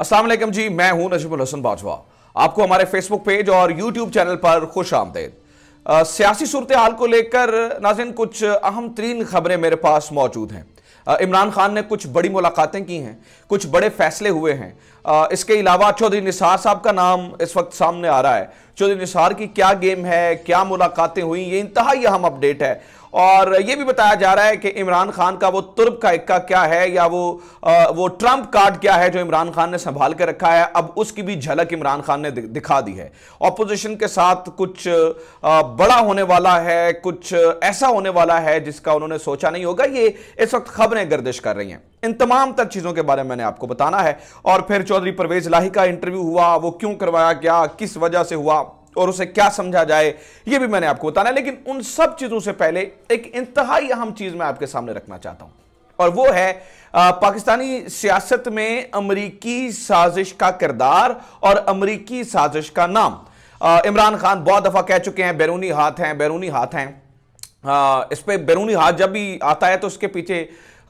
असलम जी मैं हूं नजीबुल हसन बाजवा आपको हमारे फेसबुक पेज और यूट्यूब चैनल पर खुश आमदेद सियासी सूरत हाल को लेकर नाजिन कुछ अहम तरीन खबरें मेरे पास मौजूद हैं इमरान खान ने कुछ बड़ी मुलाकातें की हैं कुछ बड़े फैसले हुए हैं इसके अलावा चौधरी निसार साहब का नाम इस वक्त सामने आ रहा है चौधरी निसार की क्या गेम है क्या मुलाकातें हुई ये इंतहाई अहम अपडेट है और ये भी बताया जा रहा है कि इमरान खान का वो तुर्ब का इक्का क्या है या वो आ, वो ट्रंप कार्ड क्या है जो इमरान खान ने संभाल के रखा है अब उसकी भी झलक इमरान खान ने दिखा दी है ऑपोजिशन के साथ कुछ आ, बड़ा होने वाला है कुछ ऐसा होने वाला है जिसका उन्होंने सोचा नहीं होगा ये इस वक्त खबरें गर्दिश कर रही हैं इन तमाम तर चीज़ों के बारे में मैंने आपको बताना है और फिर चौधरी परवेज लाही का इंटरव्यू हुआ वो क्यों करवाया गया किस वजह से हुआ और उसे क्या समझा जाए यह भी मैंने आपको बताना लेकिन उन सब चीज़ों से पहले एक इंतहाई अहम चीज़ मैं आपके सामने रखना चाहता हूं और वो है पाकिस्तानी सियासत में अमरीकी साजिश का किरदार और अमरीकी साजिश का नाम इमरान खान बहुत दफ़ा कह चुके हैं बैरूनी हाथ हैं बैरूनी हाथ हैं इस पर बैरूनी हाथ जब भी आता है तो उसके पीछे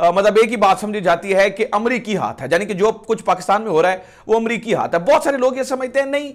मतलब एक ही बात समझी जाती है कि अमरीकी हाथ है यानी कि जो कुछ पाकिस्तान में हो रहा है वो अमरीकी हाथ है बहुत सारे लोग ये समझते हैं नहीं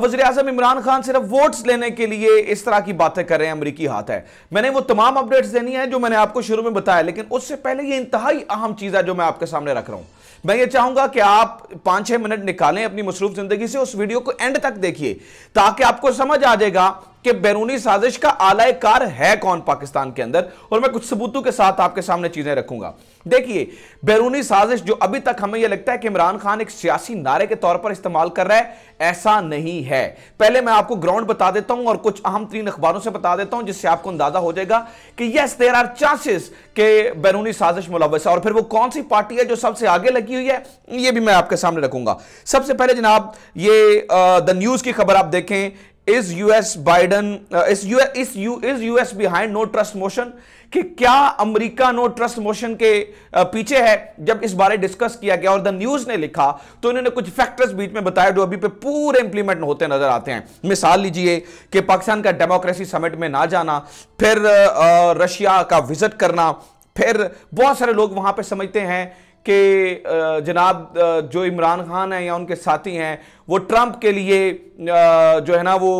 वजी अजम इमरान खान सिर्फ वोट्स लेने के लिए इस तरह की बातें कर रहे हैं अमरीकी हाथ है मैंने वो तमाम अपडेट्स देनी है जो मैंने आपको शुरू में बताया लेकिन उससे पहले ये इंतहाई अहम चीज़ है जो मैं आपके सामने रख रहा हूँ मैं ये चाहूंगा कि आप पांच छह मिनट निकालें अपनी मसरूफ जिंदगी से उस वीडियो को एंड तक देखिए ताकि आपको समझ आ जाएगा कि बैरूनी साजिश का आलाय कार है कौन पाकिस्तान के अंदर और मैं कुछ सबूतों के साथ आपके सामने चीजें रखूंगा देखिए बैरूनी साजिश जो अभी तक हमें यह लगता है कि इमरान खान एक सियासी नारे के तौर पर इस्तेमाल कर रहा है ऐसा नहीं है पहले मैं आपको ग्राउंड बता देता हूं और कुछ अहम तीन अखबारों से बता देता हूं जिससे आपको अंदाजा हो जाएगा कि यस देर आर चांसेस के बैरूनी साजिश मुलवस है और फिर वो कौन सी पार्टी है जो सबसे आगे लगी हुई है यह भी मैं आपके सामने रखूंगा सबसे पहले जनाब ये द न्यूज की खबर आप देखें is US Biden is US is you is US behind no trust motion कि क्या अमेरिका नो ट्रस्ट मोशन के uh, पीछे है जब इस बारे डिस्कस किया गया और द न्यूज ने लिखा तो इन्होंने कुछ फैक्टर्स बीच में बताया जो अभी पे पूरे इंप्लीमेंट होते नजर आते हैं मिसाल लीजिए कि पाकिस्तान का डेमोक्रेसी समिट में ना जाना फिर uh, uh, रशिया का विजिट करना फिर बहुत सारे लोग वहां पर समझते हैं कि जनाब जो इमरान खान हैं या उनके साथी हैं वो ट्रंप के लिए जो है ना वो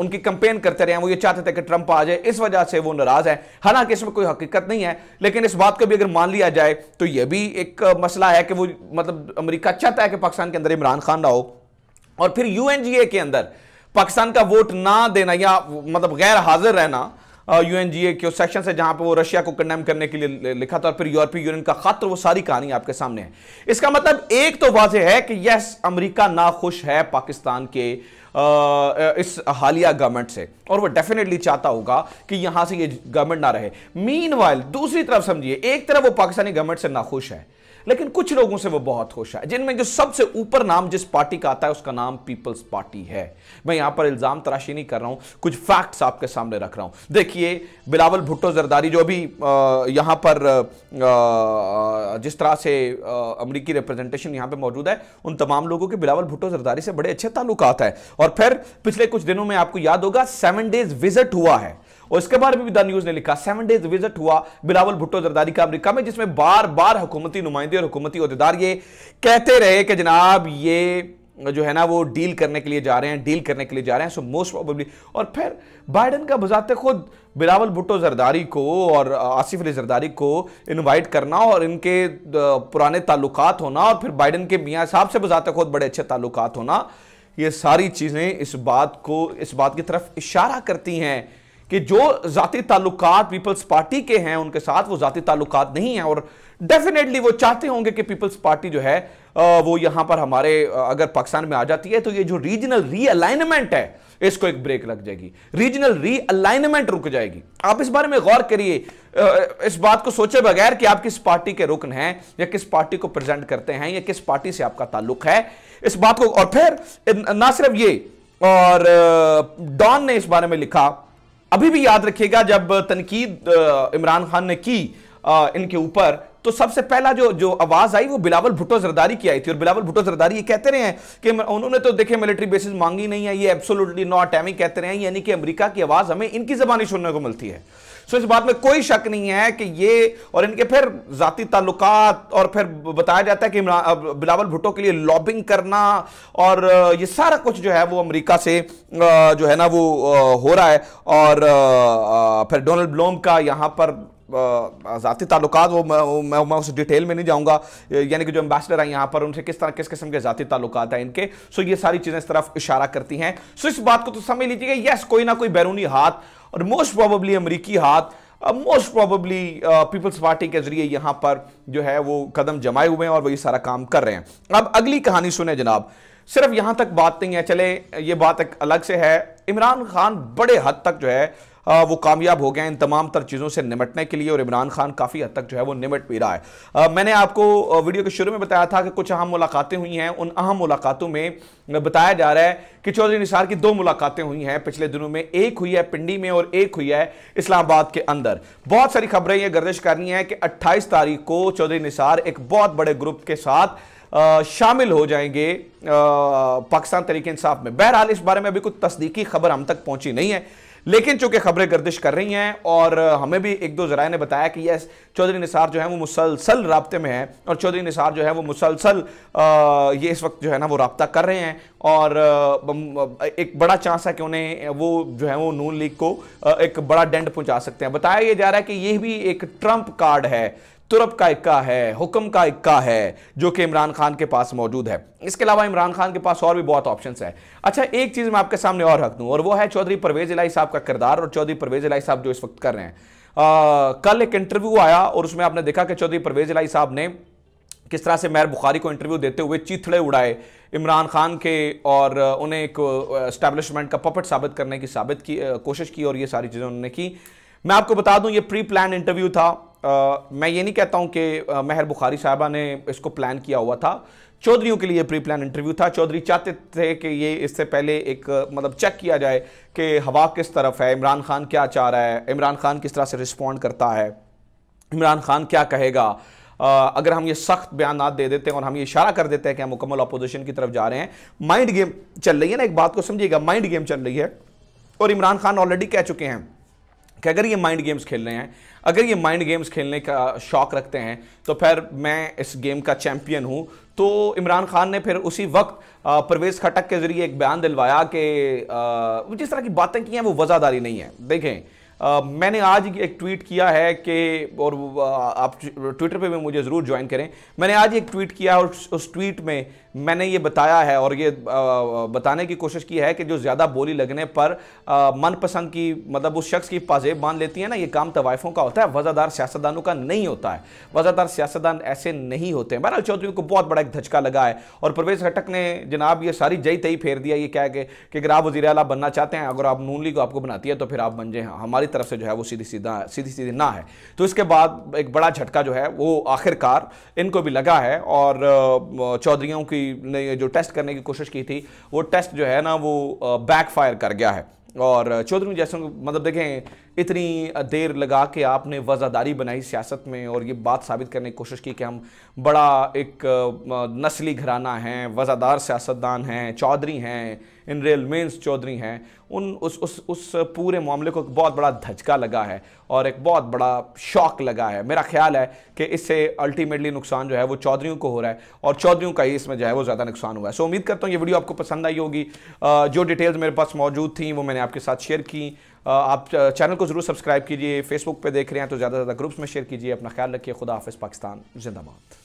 उनकी कंपेन करते रहे हैं वो ये चाहते थे कि ट्रंप आ जाए इस वजह से वो नाराज़ हैं हालांकि इसमें कोई हकीकत नहीं है लेकिन इस बात को भी अगर मान लिया जाए तो ये भी एक मसला है कि वो मतलब अमरीका चाहता अच्छा तो है कि पाकिस्तान के अंदर इमरान खान ना हो और फिर यू के अंदर पाकिस्तान का वोट ना देना या मतलब गैर हाजिर रहना यूएनजीए के उस सेक्शन से जहां पर वो रशिया को कंडेम करने के लिए लिखा था और फिर यूरोपीय यूनियन का खत वो सारी कहानी आपके सामने है इसका मतलब एक तो वाजह है कि यस अमरीका खुश है पाकिस्तान के इस हालिया गवर्नमेंट से और वो डेफिनेटली चाहता होगा कि यहां से ये गवर्नमेंट ना रहे मीन दूसरी तरफ समझिए एक तरफ वो पाकिस्तानी गवर्नमेंट से नाखुश है लेकिन कुछ लोगों से वो बहुत खुश है जिनमें जो सबसे ऊपर नाम जिस पार्टी का आता है उसका नाम पीपल्स पार्टी है मैं यहां पर इल्जाम तराशी नहीं कर रहा हूं कुछ फैक्ट्स आपके सामने रख रहा हूं देखिए बिलावल भुट्टो जरदारी जो अभी यहां पर जिस तरह से अमरीकी रिप्रेजेंटेशन यहां पर मौजूद है उन तमाम लोगों के बिलावल भुट्टो जरदारी से बड़े अच्छे ताल्लुकात है और फिर पिछले कुछ दिनों में आपको याद होगा सेवन डेज विजिट हुआ है और इसके बारे में भी द न्यूज ने लिखा सेवन डेज विजिट हुआ बिलावल भुट्टो जरदारी का अमरीका में जिसमें बार बार हुकूमती नुमाइंदे और हुकूमती अहदेदार ये कहते रहे कि जनाब ये जो है ना वो डील करने के लिए जा रहे हैं डील करने के लिए जा रहे हैं सो मोस्ट प्रोबेबली और फिर बाइडन का बजाते खुद बिलावल भुट्टो जरदारी को और आसिफ अली जरदारी को इनवाइट करना और इनके पुराने ताल्लुक होना और फिर बाइडन के मियाँ साहब से बजाते खुद बड़े अच्छे ताल्लुक होना ये सारी चीज़ें इस बात को इस बात की तरफ इशारा करती हैं कि जो जाति ताल्लुक पीपल्स पार्टी के हैं उनके साथ वो जाति ताल्लुक नहीं है और डेफिनेटली वो चाहते होंगे कि पीपल्स पार्टी जो है वो यहां पर हमारे अगर पाकिस्तान में आ जाती है तो ये जो रीजनल रीअलाइनमेंट है इसको एक ब्रेक लग जाएगी रीजनल रीअलाइनमेंट रुक जाएगी आप इस बारे में गौर करिए इस बात को सोचे बगैर कि आप किस पार्टी के रुकन हैं या किस पार्टी को प्रेजेंट करते हैं या किस पार्टी से आपका ताल्लुक है इस बात को और फिर ना सिर्फ ये और डॉन ने इस बारे में लिखा अभी भी याद रखिएगा जब तनकीद इमरान खान ने की इनके ऊपर तो सबसे पहला जो जो आवाज आई वो बिलावल भुट्टो जरदारी की आई थी और बिलावल भुट्टो जरदारी ये कहते रहे हैं कि उन्होंने तो देखे मिलिट्री बेसिस मांगी नहीं है ये एब्सोलूटली नॉट एमी कहते रहे हैं यानी कि अमरीका की आवाज हमें इनकी जबानी सुनने को मिलती है सो इस बात में कोई शक नहीं है कि ये और इनके फिर जाती ताल्लुक और फिर बताया जाता है कि बिलावल भुट्टो के लिए लॉबिंग करना और ये सारा कुछ जो है वो अमेरिका से जो है ना वो हो रहा है और फिर डोनाल्ड ब्लोम का यहाँ पर ज़ाती ताल्लुक वो मैं, मैं, उस डिटेल में नहीं जाऊँगा यानी कि जो एम्बेसडर हैं यहाँ पर उनसे किस तरह किस किस्म के ज़ाती ताल्लुक हैं इनके सो ये सारी चीज़ें इस तरफ इशारा करती हैं सो इस बात को तो समझ लीजिएगा यस कोई ना कोई बैरूनी हाथ और मोस्ट प्रॉबली अमरीकी हाथ मोस्ट प्रॉबली पीपल्स पार्टी के जरिए यहाँ पर जो है वो कदम जमाए हुए हैं और वो ये सारा काम कर रहे हैं अब अगली कहानी सुने जनाब सिर्फ यहाँ तक बात नहीं है चले ये बात एक अलग से है इमरान खान बड़े हद तक जो है वो कामयाब हो गया इन तमाम तर चीज़ों से निमटने के लिए और इमरान खान काफ़ी हद तक जो है वो निमट भी रहा है मैंने आपको वीडियो के शुरू में बताया था कि कुछ अहम मुलाकातें हुई हैं उन अहम मुलाकातों में बताया जा रहा है कि चौधरी निसार की दो मुलाकातें हुई हैं पिछले दिनों में एक हुई है पिंडी में और एक हुई है इस्लामाबाद के अंदर बहुत सारी खबरें यह गर्दिश कर रही हैं कि 28 तारीख को चौधरी निसार एक बहुत बड़े ग्रुप के साथ शामिल हो जाएंगे पाकिस्तान तरीके इंसाफ में बहरहाल इस बारे में अभी कुछ तस्दीकी खबर हम तक पहुंची नहीं है लेकिन चूंकि खबरें गर्दिश कर रही हैं और हमें भी एक दो जराए ने बताया कि यस चौधरी निसार जो है वो मुसलसल रबते में है और चौधरी निसार जो है वो मुसलसल ये इस वक्त जो है ना वो रबता कर रहे हैं और एक बड़ा चांस है कि उन्हें वो जो है वो नून लीग को एक बड़ा डेंड पहुंचा सकते हैं बताया ये जा रहा है कि ये भी एक ट्रंप कार्ड है तुरप का इक्का है हुक्म का इक्का है जो कि इमरान खान के पास मौजूद है इसके अलावा इमरान खान के पास और भी बहुत ऑप्शंस है अच्छा एक चीज़ मैं आपके सामने और रख दूँ और वो है चौधरी परवेज इलाई साहब का किरदार और चौधरी परवेज इलाई साहब जो इस वक्त कर रहे हैं आ, कल एक इंटरव्यू आया और उसमें आपने देखा कि चौधरी परवेज इलाई साहब ने किस तरह से मैर बुखारी को इंटरव्यू देते हुए चीथड़े उड़ाए इमरान खान के और उन्हें एक स्टैब्लिशमेंट का पपट साबित करने की साबित की कोशिश की और ये सारी चीज़ें उन्होंने की मैं आपको बता दूं ये प्री प्लान इंटरव्यू था आ, मैं ये नहीं कहता हूँ कि महर बुखारी साहबा ने इसको प्लान किया हुआ था चौधरीों के लिए प्री प्लान इंटरव्यू था चौधरी चाहते थे कि ये इससे पहले एक मतलब चेक किया जाए कि हवा किस तरफ है इमरान खान क्या चाह रहा है इमरान खान किस तरह से रिस्पॉन्ड करता है इमरान खान क्या कहेगा आ, अगर हम ये सख्त बयान दे देते हैं और हम ये इशारा कर देते हैं कि हम मुकम्मल अपोजिशन की तरफ जा रहे हैं माइंड गेम चल रही है ना एक बात को समझिएगा माइंड गेम चल रही है और इमरान खान ऑलरेडी कह चुके हैं कि अगर ये माइंड गेम्स खेल रहे हैं अगर ये माइंड गेम्स खेलने का शौक रखते हैं तो फिर मैं इस गेम का चैंपियन हूँ तो इमरान खान ने फिर उसी वक्त परवेज़ खटक के ज़रिए एक बयान दिलवाया कि जिस तरह की बातें की हैं वो वज़ादारी नहीं है देखें आ, मैंने आज एक ट्वीट किया है कि और आप ट्विटर पे भी मुझे ज़रूर ज्वाइन करें मैंने आज एक ट्वीट किया और उस ट्वीट में मैंने ये बताया है और ये बताने की कोशिश की है कि जो ज़्यादा बोली लगने पर मनपसंद की मतलब उस शख्स की पाजेब बांध लेती है ना ये काम तवायफों का होता है वज़ादार सियासतदानों का नहीं होता है वज़ादार सियासतदान ऐसे नहीं होते हैं बहरहाल चौधरी को बहुत बड़ा एक धचका लगा है और परवेज़ खटक ने जनाब ये सारी जई तई फेर दिया ये क्या कि अगर आप वजी अला बनना चाहते हैं अगर आप नून लीग आपको बनाती है तो फिर आप बन जाए हाँ, हमारी तरफ से जो है वो सीधी सीधा सीधी सीधी ना है तो इसके बाद एक बड़ा झटका जो है वो आखिरकार इनको भी लगा है और चौधरीों की ने जो टेस्ट करने की कोशिश की थी वो टेस्ट जो है ना वो बैकफायर कर गया है और चौधरी जैसों मतलब देखें इतनी देर लगा के आपने वज़ादारी बनाई सियासत में और ये बात साबित करने की कोशिश की कि हम बड़ा एक नस्ली घराना हैं वज़ादार सियासतदान हैं चौधरी हैं इन रियल मेन्स चौधरी हैं उन उस उस उस पूरे मामले को एक बहुत बड़ा धचका लगा है और एक बहुत बड़ा शौक लगा है मेरा ख्याल है कि इससे अल्टीमेटली नुकसान जो है वो चौधरीों को हो रहा है और चौधरीों का ही इसमें जो है वो ज़्यादा नुकसान हुआ है सो उम्मीद करता हूँ ये वीडियो आपको पसंद आई होगी जो डिटेल्स मेरे पास मौजूद थी वो मैंने आपके साथ शेयर की आप चैनल को ज़रूर सब्सक्राइब कीजिए फेसबुक पे देख रहे हैं तो ज़्यादा से ज़्यादा ग्रुप्स में शेयर कीजिए अपना ख्याल रखिए खुदा हाफिज़ पाकिस्तान जिंदाबाद